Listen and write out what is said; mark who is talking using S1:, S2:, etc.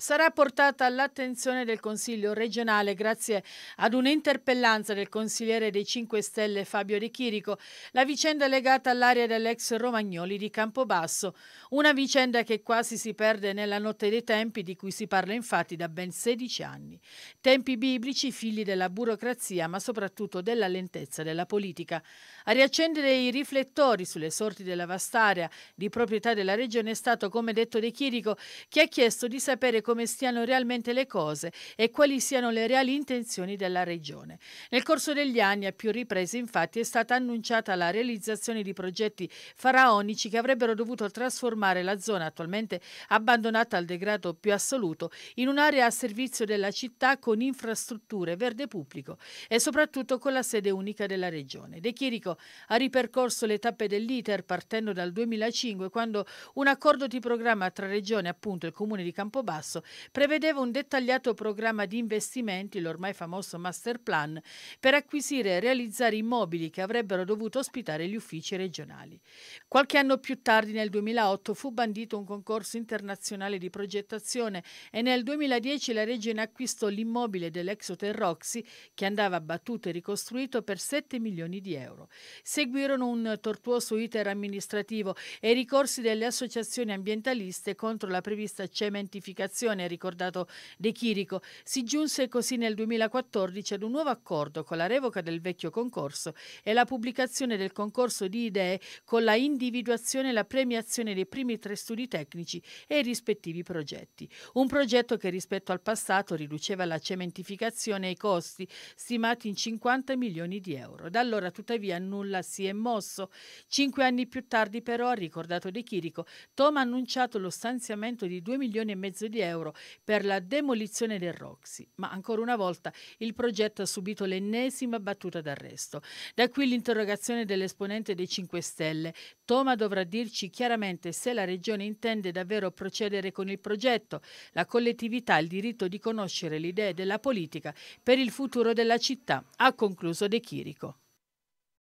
S1: sarà portata all'attenzione del Consiglio regionale grazie ad un'interpellanza del consigliere dei 5 Stelle Fabio De Chirico. La vicenda legata all'area dell'ex Romagnoli di Campobasso, una vicenda che quasi si perde nella notte dei tempi di cui si parla infatti da ben 16 anni. Tempi biblici figli della burocrazia ma soprattutto della lentezza della politica. A riaccendere i riflettori sulle sorti della vasta area di proprietà della regione è stato, come detto De Chirico, chi ha chiesto di sapere come come stiano realmente le cose e quali siano le reali intenzioni della Regione. Nel corso degli anni, a più riprese, infatti, è stata annunciata la realizzazione di progetti faraonici che avrebbero dovuto trasformare la zona attualmente abbandonata al degrado più assoluto in un'area a servizio della città con infrastrutture, verde pubblico e soprattutto con la sede unica della Regione. De Chirico ha ripercorso le tappe dell'iter partendo dal 2005 quando un accordo di programma tra Regione e appunto il Comune di Campobasso marzo prevedeva un dettagliato programma di investimenti, l'ormai famoso master plan, per acquisire e realizzare immobili che avrebbero dovuto ospitare gli uffici regionali. Qualche anno più tardi, nel 2008, fu bandito un concorso internazionale di progettazione e nel 2010 la Regione acquistò l'immobile dell'ex Hotel Roxy che andava abbattuto e ricostruito per 7 milioni di euro. Seguirono un tortuoso iter amministrativo e i ricorsi delle associazioni ambientaliste contro la prevista cementificazione collaborazione, ha ricordato De Chirico, si giunse così nel 2014 ad un nuovo accordo con la revoca del vecchio concorso e la pubblicazione del concorso di idee con la individuazione e la premiazione dei primi tre studi tecnici e i rispettivi progetti. Un progetto che rispetto al passato riduceva la cementificazione e i costi stimati in 50 milioni di euro. Da allora tuttavia nulla si è mosso. Cinque anni più tardi però, ha ricordato De Chirico, Tom ha annunciato lo stanziamento di 2 milioni e mezzo di euro euro per la demolizione del Roxy, ma ancora una volta il progetto ha subito l'ennesima battuta d'arresto. Da qui l'interrogazione dell'esponente dei 5 Stelle. Toma dovrà dirci chiaramente se la Regione intende davvero procedere con il progetto. La collettività ha il diritto di conoscere le idee della politica per il futuro della città, ha concluso De Chirico.